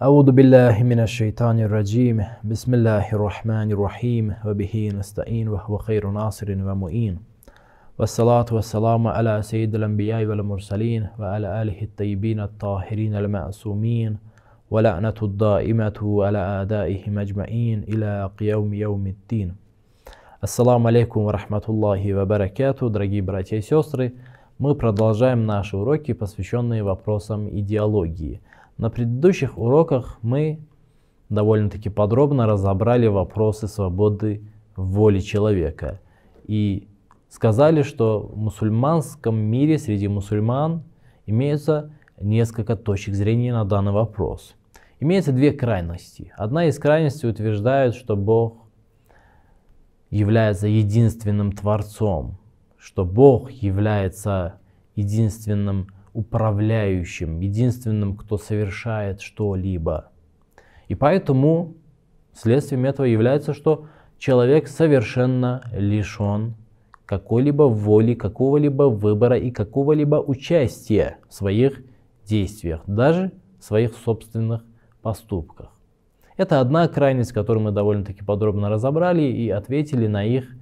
أعوذ بالله من الشيطان الرجيم بسم الله الرحمن الرحيم وبه نستعين وهو خير ناصر ومؤين والصلاة والسلام على سيد الأنبياء والمرسلين وعلى آله الطيبين الطاهرين المعصومين ولعنة الدائمة على أعدائهم أجمعين إلى قيوم يوم الدين السلام عليكم ورحمة الله وبركاته دراجي براتي и сестры. Мы продолжаем наши уроки, посвященные вопросам идеологии. На предыдущих уроках мы довольно-таки подробно разобрали вопросы свободы воли человека и сказали, что в мусульманском мире среди мусульман имеются несколько точек зрения на данный вопрос. Имеются две крайности. Одна из крайностей утверждает, что Бог является единственным Творцом, что Бог является единственным управляющим, единственным, кто совершает что-либо. И поэтому следствием этого является, что человек совершенно лишен какой-либо воли, какого-либо выбора и какого-либо участия в своих действиях, даже в своих собственных поступках. Это одна крайность, которую мы довольно-таки подробно разобрали и ответили на их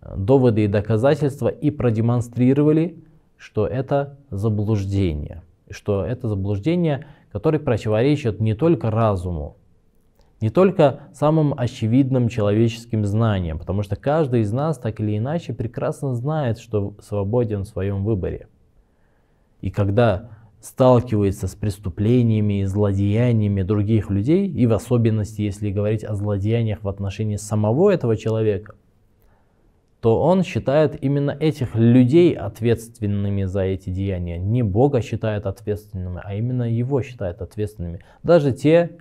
э, доводы и доказательства и продемонстрировали, что это заблуждение, что это заблуждение, которое противоречит не только разуму, не только самым очевидным человеческим знаниям, потому что каждый из нас так или иначе прекрасно знает, что свободен в своем выборе. И когда сталкивается с преступлениями и злодеяниями других людей, и в особенности, если говорить о злодеяниях в отношении самого этого человека – то он считает именно этих людей ответственными за эти деяния. Не Бога считает ответственными, а именно его считает ответственными. Даже те,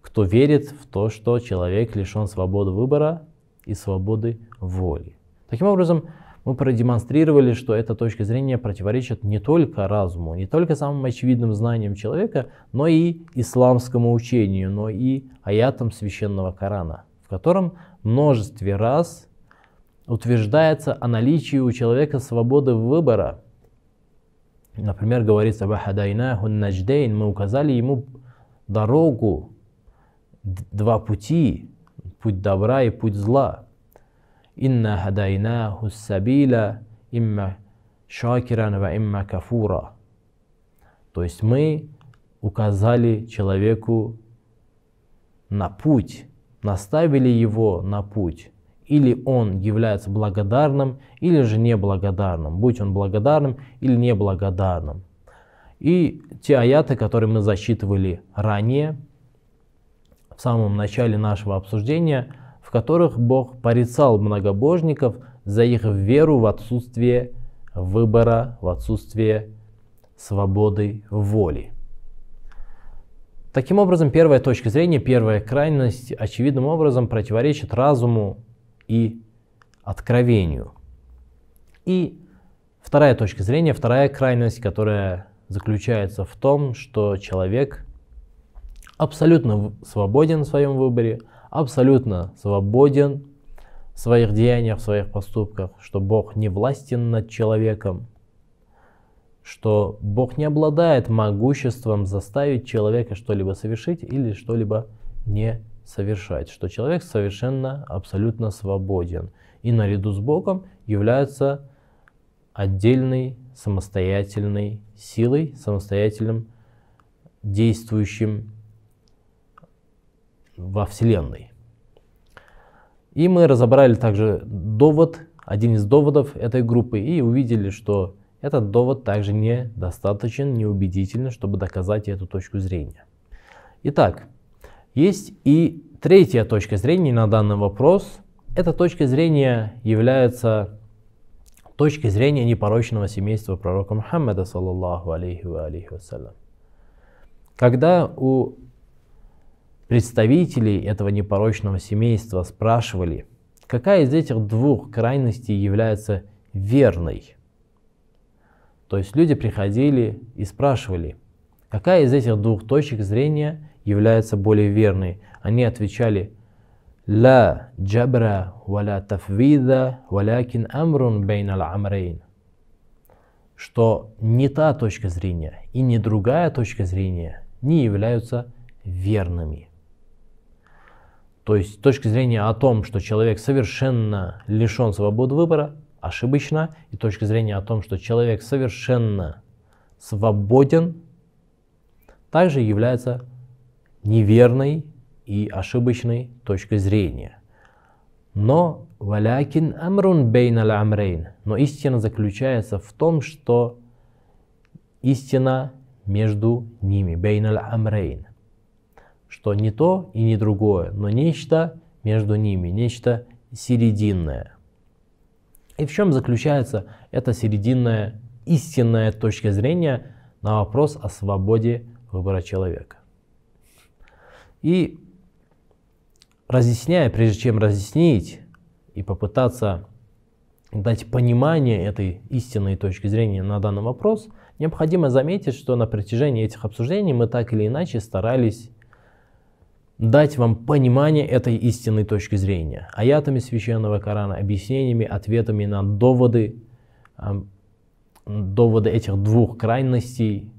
кто верит в то, что человек лишен свободы выбора и свободы воли. Таким образом, мы продемонстрировали, что эта точка зрения противоречит не только разуму, не только самым очевидным знаниям человека, но и исламскому учению, но и аятам священного Корана, в котором множестве раз утверждается о наличии у человека свободы выбора. Например, говорится, надждейн, мы указали ему дорогу, два пути, путь добра и путь зла. Инна хадайна сабиля имма шакиран ва имма кафура. То есть мы указали человеку на путь, наставили его на путь, или он является благодарным, или же неблагодарным, будь он благодарным или неблагодарным. И те аяты, которые мы засчитывали ранее, в самом начале нашего обсуждения, в которых Бог порицал многобожников за их веру в отсутствие выбора, в отсутствие свободы воли. Таким образом, первая точка зрения, первая крайность очевидным образом противоречит разуму и откровению. И вторая точка зрения, вторая крайность, которая заключается в том, что человек абсолютно свободен в своем выборе, абсолютно свободен в своих деяниях, в своих поступках, что Бог не властен над человеком, что Бог не обладает могуществом заставить человека что-либо совершить или что-либо не совершить совершать, что человек совершенно, абсолютно свободен и наряду с Богом является отдельной самостоятельной силой, самостоятельным действующим во Вселенной. И мы разобрали также довод, один из доводов этой группы, и увидели, что этот довод также недостаточен, неубедителен, чтобы доказать эту точку зрения. Итак, есть и третья точка зрения на данный вопрос. Эта точка зрения является точкой зрения непорочного семейства пророка Мухаммада, саллаллаху алейхи ва алейхи вассалям. Когда у представителей этого непорочного семейства спрашивали, какая из этих двух крайностей является верной, то есть люди приходили и спрашивали, какая из этих двух точек зрения является более верной. Они отвечали «Ла джабра валя тафвида валякин амрун бейнал амрейн» что не та точка зрения и не другая точка зрения не являются верными. То есть точка зрения о том, что человек совершенно лишен свободы выбора, ошибочна, и точка зрения о том, что человек совершенно свободен, также является неверной и ошибочной точкой зрения. Но валякин амрун бейн амрейн. Но истина заключается в том, что истина между ними, бейн амрейн. Что не то и не другое, но нечто между ними, нечто серединное. И в чем заключается эта серединная истинная точка зрения на вопрос о свободе выбора человека? И разъясняя, прежде чем разъяснить и попытаться дать понимание этой истинной точки зрения на данный вопрос, необходимо заметить, что на протяжении этих обсуждений мы так или иначе старались дать вам понимание этой истинной точки зрения, аятами священного Корана, объяснениями, ответами на доводы, доводы этих двух крайностей,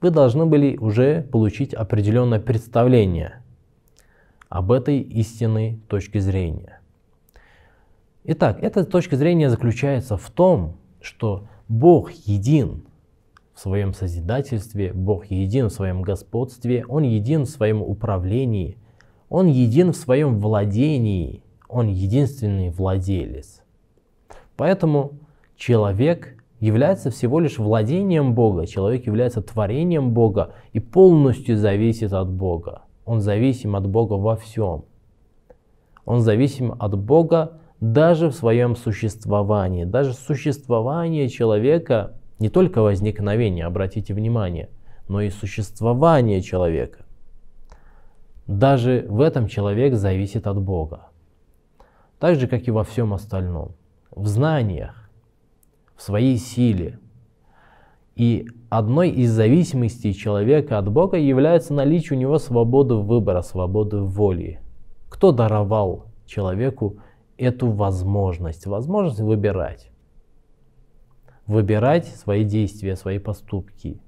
вы должны были уже получить определенное представление об этой истинной точке зрения. Итак, эта точка зрения заключается в том, что Бог един в своем созидательстве, Бог един в своем господстве, Он един в своем управлении, Он един в своем владении, Он единственный владелец. Поэтому человек – является всего лишь владением Бога. Человек является творением Бога и полностью зависит от Бога. Он зависим от Бога во всем. Он зависим от Бога даже в своем существовании. Даже существование человека, не только возникновение, обратите внимание, но и существование человека. Даже в этом человек зависит от Бога. Так же, как и во всем остальном. В знаниях, в своей силе. И одной из зависимостей человека от Бога является наличие у него свободы выбора, свободы воли. Кто даровал человеку эту возможность? Возможность выбирать. Выбирать свои действия, свои поступки.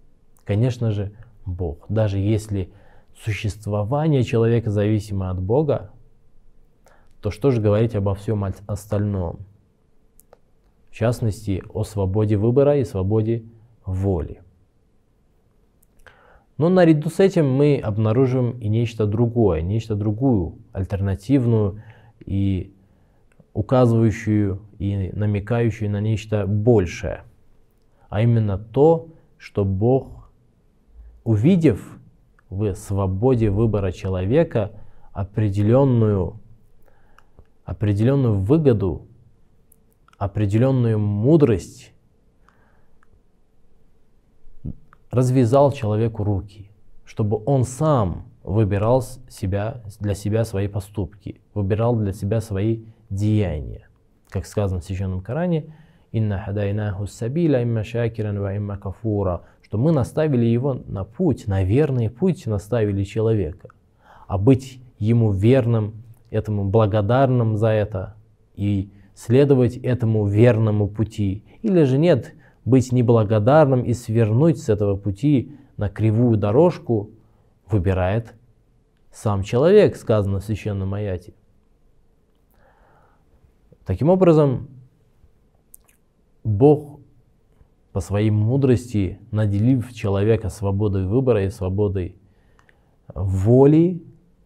Конечно же, Бог. Даже если существование человека зависимо от Бога, то что же говорить обо всем остальном? в частности о свободе выбора и свободе воли. Но наряду с этим мы обнаружим и нечто другое, нечто другую, альтернативную и указывающую и намекающую на нечто большее, а именно то, что Бог, увидев в свободе выбора человека определенную, определенную выгоду определенную мудрость развязал человеку руки, чтобы он сам выбирал себя, для себя свои поступки, выбирал для себя свои деяния. Как сказано в Священном Коране, «Инна хадайнаху сабиля имма шакиран ва имма кафура», что мы наставили его на путь, на верный путь наставили человека. А быть ему верным, этому благодарным за это и следовать этому верному пути, или же нет, быть неблагодарным и свернуть с этого пути на кривую дорожку, выбирает сам человек, сказано в священном аяте. Таким образом, Бог по своей мудрости, наделив человека свободой выбора и свободой воли,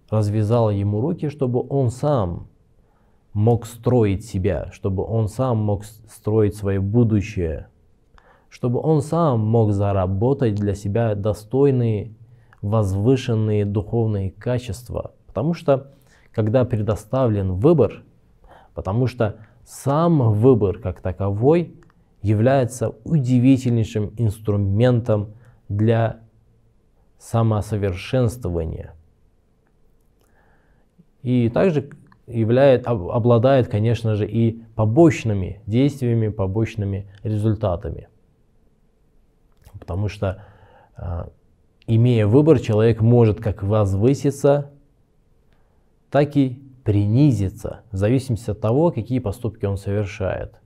развязал ему руки, чтобы он сам мог строить себя, чтобы он сам мог строить свое будущее, чтобы он сам мог заработать для себя достойные, возвышенные духовные качества. Потому что когда предоставлен выбор, потому что сам выбор как таковой является удивительнейшим инструментом для самосовершенствования. И также являет, обладает, конечно же, и побочными действиями, побочными результатами. Потому что, а, имея выбор, человек может как возвыситься, так и принизиться, в зависимости от того, какие поступки он совершает.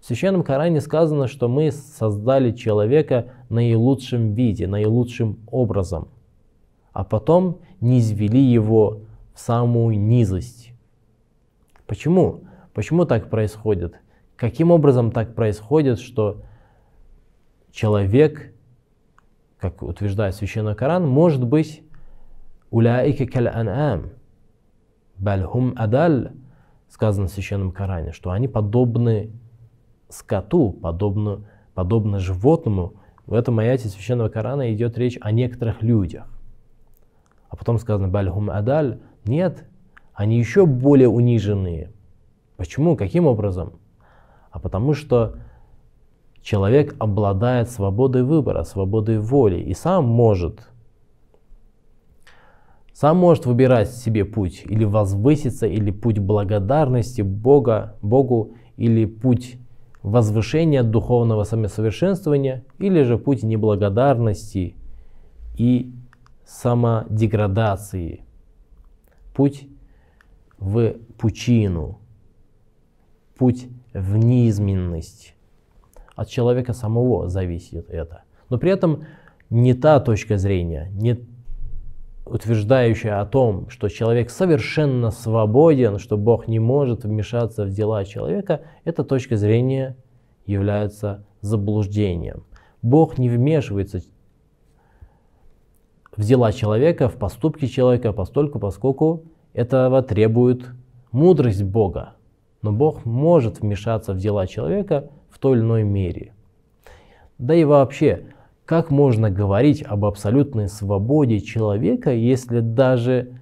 В Священном Коране сказано, что мы создали человека наилучшим виде, наилучшим образом, а потом низвели его в самую низость. Почему? Почему так происходит? Каким образом так происходит, что человек, как утверждает священный Коран, может быть «Уляйка каль анам» «Бальхум адаль» сказано в священном Коране, что они подобны скоту, подобны, подобны животному. В этом аяте священного Корана идет речь о некоторых людях. А потом сказано «Бальхум адаль» Нет, они еще более униженные. Почему? Каким образом? А потому что человек обладает свободой выбора, свободой воли и сам может сам может выбирать себе путь или возвыситься, или путь благодарности Бога, Богу, или путь возвышения духовного самосовершенствования, или же путь неблагодарности и самодеградации, путь в пучину, путь в неизменность. От человека самого зависит это. Но при этом не та точка зрения, не утверждающая о том, что человек совершенно свободен, что Бог не может вмешаться в дела человека, эта точка зрения является заблуждением. Бог не вмешивается в дела человека, в поступки человека, постольку, поскольку этого требует мудрость Бога. Но Бог может вмешаться в дела человека в той или иной мере. Да и вообще, как можно говорить об абсолютной свободе человека, если даже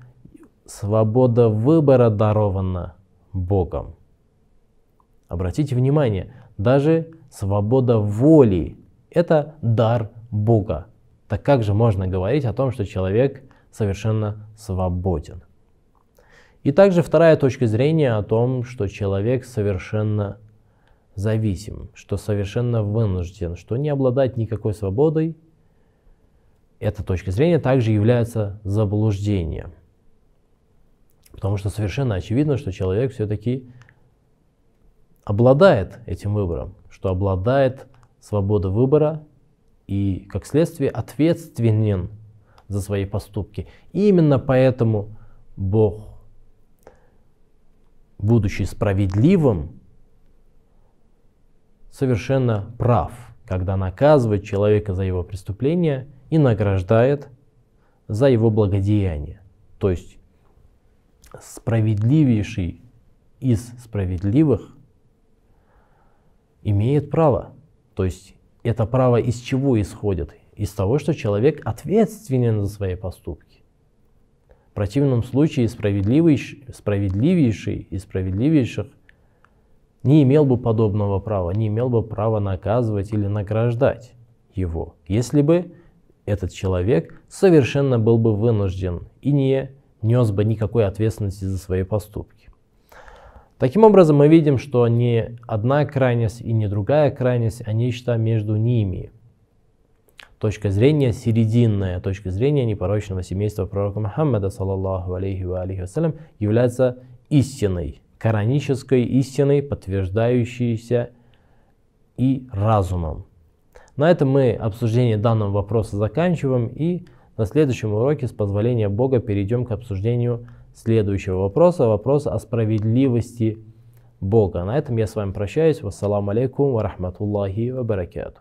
свобода выбора дарована Богом? Обратите внимание, даже свобода воли – это дар Бога. Так как же можно говорить о том, что человек совершенно свободен? И также вторая точка зрения о том, что человек совершенно зависим, что совершенно вынужден, что не обладает никакой свободой, эта точка зрения также является заблуждением. Потому что совершенно очевидно, что человек все-таки обладает этим выбором, что обладает свободой выбора и, как следствие, ответственен за свои поступки. И именно поэтому Бог будучи справедливым, совершенно прав, когда наказывает человека за его преступление и награждает за его благодеяние. То есть справедливейший из справедливых имеет право. То есть это право из чего исходит? Из того, что человек ответственен за свои поступки. В противном случае справедливейший, справедливейший и справедливейших не имел бы подобного права, не имел бы права наказывать или награждать его, если бы этот человек совершенно был бы вынужден и не нес бы никакой ответственности за свои поступки. Таким образом, мы видим, что не одна крайность и не другая крайность, а нечто между ними – точка зрения, серединная точка зрения непорочного семейства пророка Мухаммада, саллаллаху алейхи ва алейхи вассалям, является истиной, коранической истиной, подтверждающейся и разумом. На этом мы обсуждение данного вопроса заканчиваем и на следующем уроке с позволения Бога перейдем к обсуждению следующего вопроса, вопрос о справедливости Бога. На этом я с вами прощаюсь. Вассаламу алейкум ва рахматуллахи ва баракату.